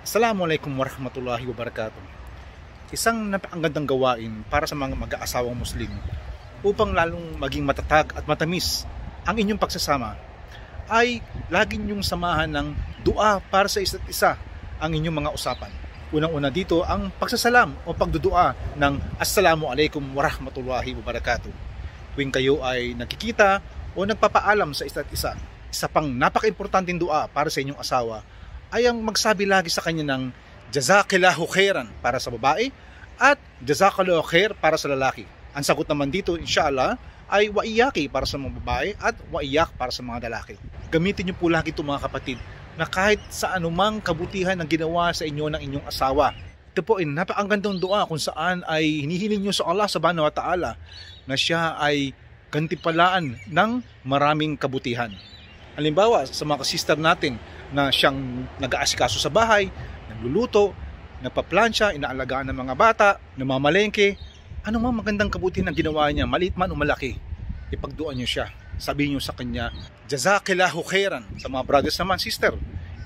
Assalamualaikum warahmatullahi wabarakatuh. Isang napakagandang gawain para sa mga mag-aasawang Muslim upang lalong maging matatag at matamis ang inyong pagsasama ay lagi niyong samahan ng dua para sa isa't isa ang inyong mga usapan. Unang-una dito ang pagsasalam o pagdudua ng Assalamualaikum warahmatullahi wabarakatuh. Tuwing kayo ay nakikita o nagpapaalam sa isa't isa. Isa pang napaka-importanting dua para sa inyong asawa ay ang magsabi lagi sa kanya ng jazakillahu khairan para sa babae at jazakallahu khair para sa lalaki. Ang sagot naman dito inshallah ay waiyaki para sa mga babae at waiyak para sa mga lalaki. Gamitin niyo po lagi ito mga kapatid na kahit sa anumang kabutihan ang ginawa sa inyo ng inyong asawa. Ito po, napakagandang doa kung saan ay hinihiling niyo sa Allah subhanahu wa ta'ala na siya ay gantipalaan ng maraming kabutihan. Halimbawa, sa mga sister natin na siyang nag-aasikaso sa bahay, nagluluto, nagpaplansya, inaalagaan ng mga bata, namamalengke. Ano mang magandang kabuti ng ginawa niya, maliit man o malaki, ipagduan niyo siya. Sabihin niyo sa kanya, Jazakillahu khairan sa mga brothers naman, sister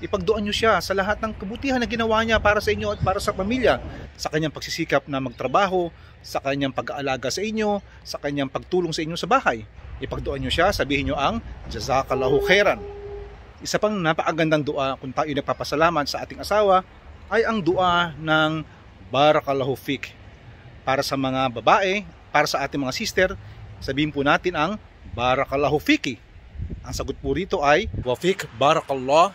ipagduan niyo siya sa lahat ng kabutihan na ginawa niya para sa inyo at para sa pamilya, sa kanyang pagsisikap na magtrabaho, sa kanyang pag-aalaga sa inyo, sa kanyang pagtulong sa inyo sa bahay. Ipagduan niyo siya, sabihin niyo ang Jazakallahu Khairan. Isa pang napakagandang dua kung tayo nagpapasalamat sa ating asawa ay ang dua ng Barakallahu Fik. Para sa mga babae, para sa ating mga sister, sabihin po natin ang Barakallahu Fiki. Ang sagot po rito ay Wafik Barakallah.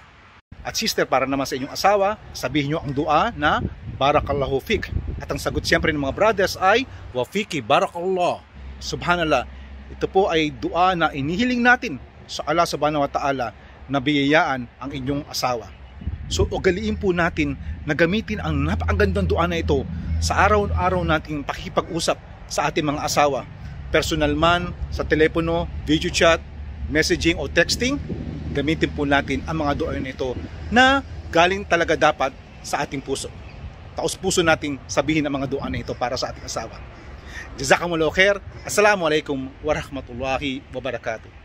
At sister, para naman sa inyong asawa, sabihin nyo ang dua na Barakallahu Fik. At ang sagot siyempre ng mga brothers ay Wafiki Barakallah. Subhanallah, ito po ay dua na inihiling natin sa Allah subhanahu wa ta'ala nabiyayaan ang inyong asawa. So ugaliin po natin na gamitin ang napakagandang duan na ito sa araw-araw nating pakikipag-usap sa ating mga asawa. Personal man, sa telepono, video chat, messaging o texting, gamitin po natin ang mga duan na ito na galing talaga dapat sa ating puso. Taos puso nating sabihin ang mga duan na ito para sa ating asawa. Jazakumullahu khair. Assalamualaikum warahmatullahi wabarakatuh.